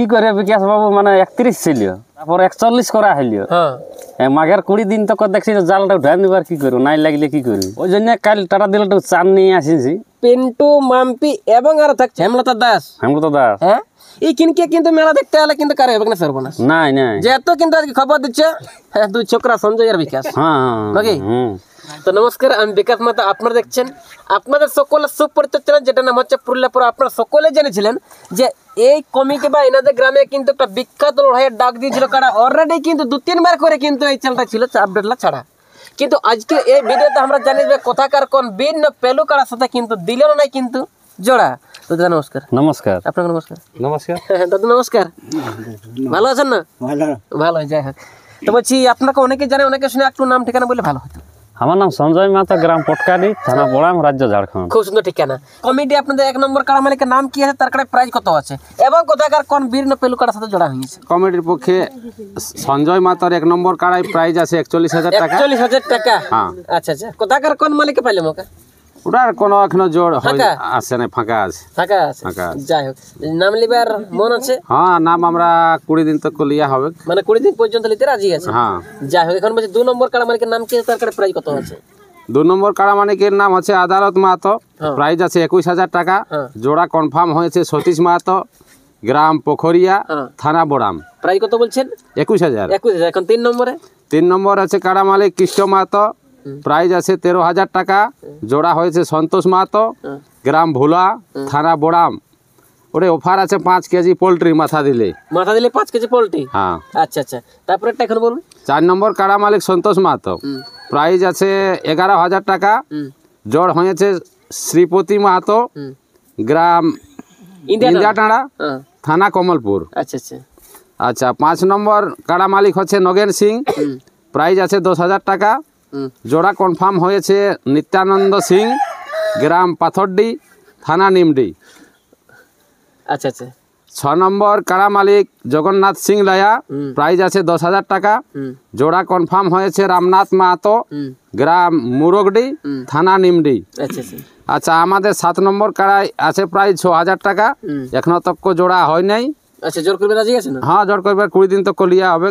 কি করে বিকাশ বাবু মানে একত্রিশ ছিল তারপর একচল্লিশ করা হইল হ্যাঁ। মাঘের কুড়ি দিন তো দেখছি জালটা উঠে নিবার কি করু নাই লাগলে কি করু ওই জন্য কাল টাটা দিলে একটু চান নিয়ে আসিছি পিন্টু মাম্পি এবং আর থাকছে হেমলতা দাস হেমলতা দাস হ্যাঁ এই কিনকে কিন্তু মেলা দেখতে কিন্তু কারে হবে না সর্বনাশ নাই নাই যেহেতু কিন্তু আজকে খবর দিচ্ছে হ্যাঁ দুই ছোকরা সঞ্জয় আর বিকাশ হ্যাঁ, হ্যাঁ নাকি হ্যাঁ। তো নমস্কার আমি বিকাশ মাতা আপনারা দেখছেন আপনাদের সকলে সুপরিচিত ছিলেন যেটা নাম হচ্ছে পুরুলিয়াপুর আপনারা সকলে জেনেছিলেন যে এই কমিটি বা এনাদের গ্রামে কিন্তু একটা বিখ্যাত লড়াইয়ের ডাক দিয়েছিল কারা অলরেডি কিন্তু দু তিনবার করে কিন্তু এই চ্যানেলটা ছিল আপডেটলা ছাড়া কিন্তু আজকে এই ভিডিওতে আমরা জানি যে কোথাকার কোন বীর পেলু কারার সাথে কিন্তু দিলেও নাই কিন্তু জোড়া দাদা নমস্কার নমস্কার আপনাকে নমস্কার নমস্কার দাদা নমস্কার ভালো আছেন না ভালো ভালো যাই হোক তো বলছি আপনাকে অনেকে জানে অনেকে শুনে একটু নাম ঠিকানা বলে ভালো হতো আমার নাম সঞ্জয় মাতা গ্রাম পটকারি থানা বড়াম রাজ্য ঝাড়খণ্ড খুব সুন্দর ঠিকানা কমিটি আপনাদের এক নম্বর কাড়া মালিকের নাম কি আছে তার কাড়ায় প্রাইজ কত আছে এবং কোথাকার কোন বীর না পেলু সাথে জোড়া হয়েছে কমিটির পক্ষে সঞ্জয় মাতার এক নম্বর কাড়ায় প্রাইজ আছে একচল্লিশ হাজার টাকা একচল্লিশ হাজার টাকা হ্যাঁ আচ্ছা আচ্ছা কোথাকার কোন মালিকে পাইলে মোকা ওটার কোনো এখনো জোর আসে না ফাঁকা আছে ফাঁকা আছে ফাঁকা যাই হোক নাম লিবার মন আছে হ্যাঁ নাম আমরা কুড়ি দিন তক লিয়া হবে মানে কুড়ি দিন পর্যন্ত লিতে রাজি আছে হ্যাঁ যাই হোক এখন বলছে দু নম্বর কাড়া মানে নাম কি তার কাড়া প্রাইজ কত আছে দু নম্বর কাড়া মানিকের নাম আছে আদালত মাহাতো প্রাইজ হ্যাঁ। আছে একুশ হাজার টাকা হ্যাঁ। জোড়া কনফার্ম হয়েছে সতীশ মাহাতো গ্রাম পোখরিয়া হ্যাঁ। থানা বোরাম প্রাইজ কত বলছেন একুশ হাজার একুশ হাজার এখন তিন নম্বরে তিন নম্বর আছে কাড়া মালিক কৃষ্ণ মাহাতো প্রাইজ আছে তেরো হাজার টাকা জোড়া হয়েছে সন্তোষ মাহাতো গ্রাম ভোলা থানা বোড়াম ওরে অফার আছে পাঁচ কেজি পোলট্রি মাথা দিলে মাথা দিলে পাঁচ কেজি পোলট্রি হ্যাঁ আচ্ছা আচ্ছা তারপরে এখন বলুন চার নম্বর কাড়া মালিক সন্তোষ মাহাতো প্রাইজ আছে এগারো হাজার টাকা জোড় হয়েছে শ্রীপতি মাহাতো গ্রাম ইন্দিয়াটাঁড়া হ্যাঁ। থানা কমলপুর আচ্ছা আচ্ছা আচ্ছা পাঁচ নম্বর কাড়া মালিক হচ্ছে নগেন সিং প্রাইজ আছে দশ হাজার টাকা জোড়া কনফার্ম হয়েছে নিত্যানন্দ সিং গ্রাম পাথরডি থানা নিমডি আচ্ছা আচ্ছা ছ নম্বর কারা মালিক জগন্নাথ সিং লায়া প্রাইজ আছে দশ হাজার টাকা জোড়া কনফার্ম হয়েছে রামনাথ মাহাতো গ্রাম মুরগডি থানা নিমডি আচ্ছা, আচ্ছা।, আচ্ছা আমাদের সাত নম্বর কারায় আছে প্রায় ছ হাজার টাকা এখনো তক জোড়া হয় নাই আচ্ছা, হ্যাঁ জোর করবে দিন তো হবে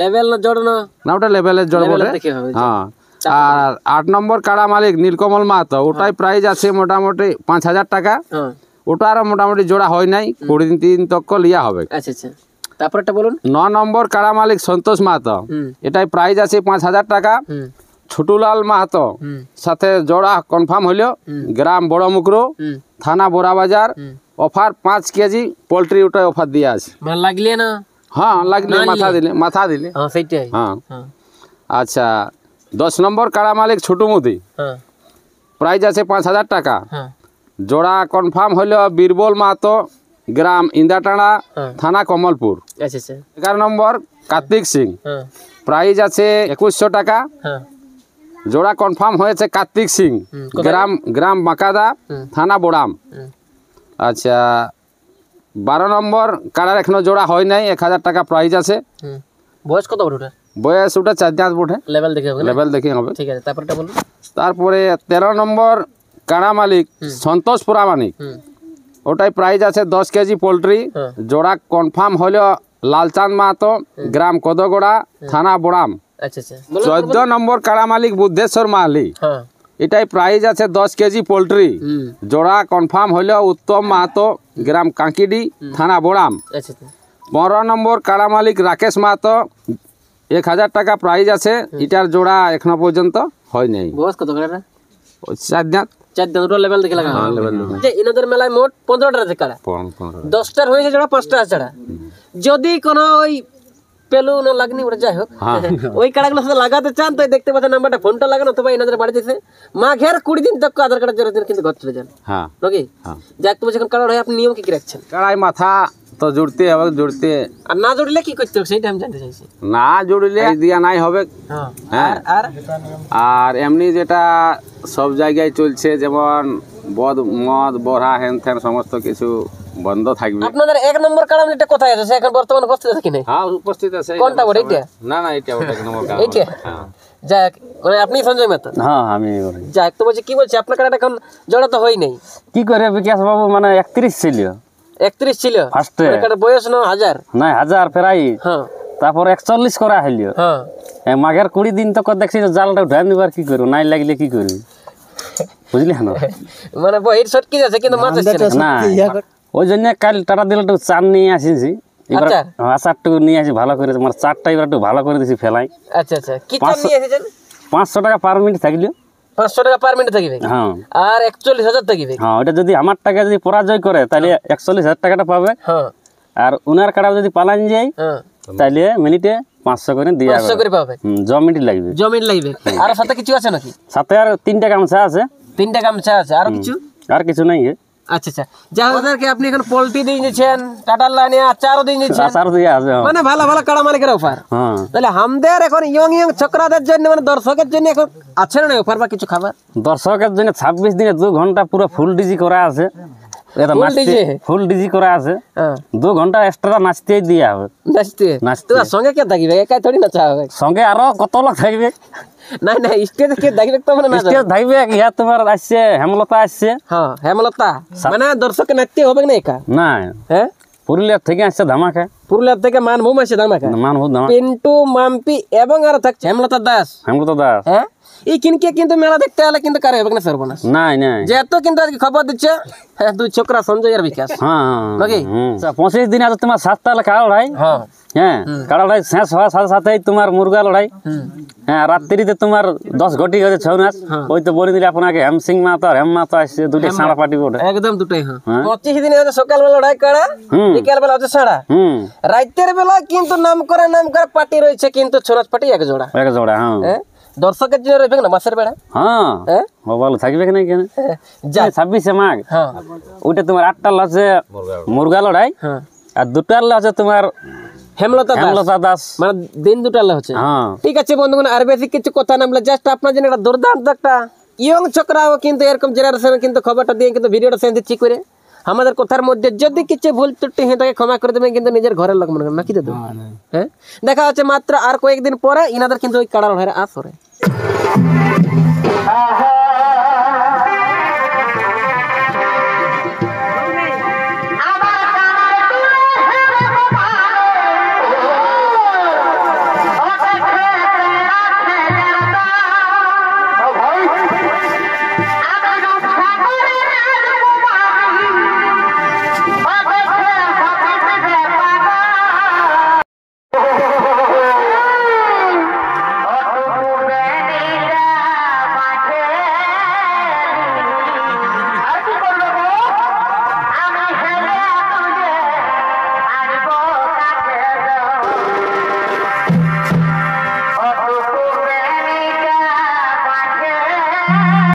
লেভেলের হ্যাঁ। বলে আচ্ছা। হ্যাঁ আর আট নম্বর কাড়া মালিক নীলকমল মাহাতো হ্যাঁ। ওটাই প্রাইস আছে মোটামুটি পাঁচ হাজার টাকা হ্যাঁ। ওটা আর মোটামুটি জোড়া হয় নাই কুড়ি দিন তক লিয়া হবে আচ্ছা, তারপরে বলুন ন নম্বর কাড়া মালিক সন্তোষ মাহাতো এটাই প্রাইস আছে পাঁচ হাজার টাকা ছুটুলাল মাহাতো সাথে জড়া কনফার্ম হইল গ্রাম বড় মুকরো থানা বাজার অফার পাঁচ কেজি পোল্ট্রি ওটাই অফার দিয়ে আছে মানে লাগলে না হ্যাঁ লাগলে মাথা দিলে মাথা দিলে হ্যাঁ, হ্যাঁ।, হ্যাঁ। আচ্ছা দশ নম্বর কারা মালিক মুদি হ্যাঁ। প্রাইজ আছে পাঁচ হাজার টাকা জোড়া কনফার্ম হইল বীরবল মাহাতো গ্রাম ইন্দাটানা থানা কমলপুর আচ্ছা, আচ্ছা। এগারো নম্বর কার্তিক সিং প্রাইজ আছে একুশশো টাকা জোড়া কনফার্ম হয়েছে কার্তিক সিং গ্রাম গ্রাম বাঁকাদা থানা বোড়াম আচ্ছা বারো নম্বর কারার এখনো জোড়া হয় নাই এক হাজার টাকা প্রাইজ আছে বয়স কত বড় বয়স ওটা চার দাঁত বোঠে লেভেল দেখে হবে লেভেল দেখে হবে ঠিক আছে তারপরে বলুন তারপরে তেরো নম্বর কাড়া মালিক সন্তোষ পুরামানিক ওটাই প্রাইজ আছে দশ কেজি পোলট্রি হ্যাঁ। জোড়া কনফার্ম হলেও লালচাঁদ মাহাতো গ্রাম কদগোড়া থানা বোড়াম আচ্ছা, আচ্ছা। চোদ্দ নম্বর কাড়া মালিক বুদ্ধেশ্বর মাহালি হ্যাঁ। এটাই প্রাইজ আছে দশ কেজি পোলট্রি জোড়া কনফার্ম হইল উত্তম মাহাতো গ্রাম কাঁকিডি থানা বোড়াম আচ্ছা, পনেরো নম্বর কাড়া মালিক রাকেশ মাহাতো এক হাজার টাকা প্রাইজ আছে এটার জোড়া এখনো পর্যন্ত হয় নাই হ্যাঁ, মোট পনেরোটা দশটার হয়েছে পাঁচটা আছে যদি কোনো ওই পেলো না লাগনি যাই হোক হ্যাঁ। ওই লাগাতে চান তো দেখতে পাচ্ছেন নাম্বারটা ফোনটা এনাদের বাড়ি মাঘের কুড়ি দিন তক আধার কিন্তু ঘর চলে যান হ্যাঁ। নাকি হ্যাঁ। যাক যখন হয় আপনি নিয়ম কি কি রাখছেন মাথা তো জুড়তে হবে জুড়তে আর না জুড়লে কি করতে হবে সেইটা আমি জানতে চাইছি না জুড়লে দিয়া নাই হবে হ্যাঁ আর এমনি যেটা সব জায়গায় চলছে যেমন বদ মদ বড়া হেন থেন সমস্ত কিছু বন্ধ থাকবে আপনাদের এক নম্বর কারণ এটা কোথায় আছে এখন বর্তমানে উপস্থিত আছে হ্যাঁ উপস্থিত আছে কোনটা বড় এটা না না এটা এক নম্বর কারণ এটা হ্যাঁ। যাক মানে আপনি সঞ্জয় মেহতা হ্যাঁ আমি যাক তো বলছি কি বলছি আপনার কারণে এখন জড়াতে নাই কি করে বাবু মানে একত্রিশ ছিল একত্রিশ ছিল ফার্স্টে মানে বয়স না হাজার না হাজার প্রায় হ্যাঁ তারপর একচল্লিশ করা হইল হ্যাঁ মাঘের কুড়ি দিন তো দেখছি জালটা উঠাই নিবার কি করবো নাই লাগলে কি করবি বুঝলি মানে বহির সটকি আছে কিন্তু মাছ না ওই জন্য কাল টাটা দিলে একটু চার নিয়ে আসিছি আচারটুকু হ্যাঁ, নিয়ে আসি ভালো করে মানে চারটা এবার একটু ভালো করে দিছি ফেলাই আচ্ছা আচ্ছা পাঁচশো টাকা পার মিনিট থাকলে পাঁচশো টাকা পার মিনিট থাকবে আর একচল্লিশ হাজার থাকবে হ্যাঁ ওটা যদি আমার টাকা যদি পরাজয় করে তাহলে হ্যাঁ। একচল্লিশ হাজার টাকাটা পাবে হ্যাঁ। আর উনার যদি যায় মিনিটে পাঁচশো করে লাগবে লাগবে আর সাথে কিছু আছে সাথে আর গামছা আছে তিনটা গামছা আছে আর কিছু আর কিছু নাই আচ্ছা আচ্ছা যা আপনি এখন টাটার হ্যাঁ, হ্যাঁ। মানে ভালো মালিকের অফার হ্যাঁ। এখন ইয়ং ইয়ং জন্য মানে দর্শকের জন্য আছে না অফার বা কিছু খাবার দর্শকের জন্য ছাব্বিশ দিনে দু ঘন্টা পুরো ফুল করা আছে ফুল ডিজি করা আছে দু ঘন্টা এক্সট্রা নাচতেই হবে নাচতে নাচতে সঙ্গে কে থাকবে একাই হবে সঙ্গে আরো কত লোক থাকবে নাই নাই স্টেজ কে দাই রাখতে পারে না স্টেজ দাইবে ইয়া তোমার আসছে হেমলতা আসছে হ্যাঁ হেমলতা মানে দর্শক নাট্য হবে না একা না হ্যাঁ পুরুলিয়ার থেকে আসছে ধামাকা পুরুলিয়ার থেকে মানভূম আসছে ধামাকা মানভূম ধামাকা পিন্টু মাম্পি এবং আর থাকছে হেমলতা দাস হেমলতা দাস হ্যাঁ এই কিনকে কিন্তু মেলা দেখতে কিন্তু হবে না সর্বনাশ নাই নাই যেহেতু কিন্তু আজকে খবর দিচ্ছে হ্যাঁ দুই ছোকরা সঞ্জয় আর বিকাশ হ্যাঁ, হ্যাঁ, হ্যাঁ, হ্যাঁ। আচ্ছা, পঁচিশ দিন আছে তোমার সাতটা লড়াই হ্যাঁ লড়াই শেষ হওয়ার সাথে তোমার মুরগা লড়াই হ্যাঁ রাত্রিতে তোমার দশ ঘটি গেছে ছৌ নাচ ওই তো বলে দিলে আপনাকে হেম সিং মাতা আর হেম মাতা আসছে দুটো সাড়া পাটি একদম দুটাই হ্যাঁ পঁচিশ দিন আছে বেলা লড়াই কাড়া বিকালবেলা হচ্ছে সাড়া রাতের বেলা কিন্তু নাম করে নাম করে পার্টি রয়েছে কিন্তু ছোনাচ পার্টি এক জোড়া এক জোড়া হ্যাঁ দর্শকের জন্য না মাসের বেড়া হ্যাঁ ও থাকবে কেন যা মাঘ হ্যাঁ তোমার আটটা মুরগা লড়াই হ্যাঁ। আর দুটো আল্লাহ তোমার হেমলতা হেমলতা দাস মানে দিন দুটো আল্লাহ হচ্ছে হ্যাঁ ঠিক আছে বন্ধুগণ আর বেশি কিছু কথা নামলে জাস্ট আপনার জন্য একটা দুর্দান্ত একটা ইয়ং চক্রাও কিন্তু এরকম জেনারেশন কিন্তু খবরটা দিয়ে কিন্তু ভিডিওটা সেন্ড দিচ্ছি করে আমাদের কথার মধ্যে যদি কিছু ভুল ত্রুটি হ্যাঁ তাকে ক্ষমা করে দেবেন কিন্তু নিজের ঘরের লোক মনে করেন নাকি দাদু হ্যাঁ দেখা হচ্ছে মাত্র আর কয়েকদিন পরে ইনাদের কিন্তু ওই কাড়া লড়াইয়ের আসরে হ্যাঁ, হ্যাঁ।